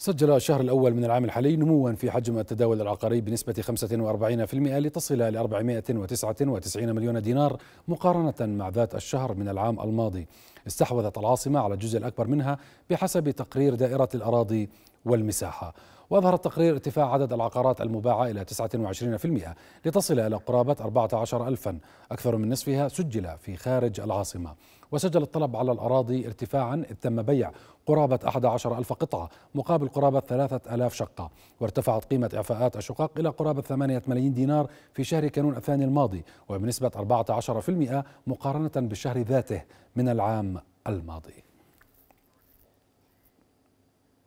سجل الشهر الأول من العام الحالي نموا في حجم التداول العقاري بنسبة 45% لتصل إلى 499 مليون دينار مقارنة مع ذات الشهر من العام الماضي استحوذت العاصمة على الجزء الأكبر منها بحسب تقرير دائرة الأراضي والمساحة وأظهر التقرير ارتفاع عدد العقارات المباعة إلى 29% لتصل إلى قرابة 14 ألفا أكثر من نصفها سجل في خارج العاصمة وسجل الطلب على الأراضي ارتفاعا إذ تم بيع قرابة 11 ألف قطعة مقابل قرابة 3000 شقة وارتفعت قيمة إعفاءات الشقق إلى قرابة 8 ملايين دينار في شهر كانون الثاني الماضي وبنسبة 14% مقارنة بالشهر ذاته من العام الماضي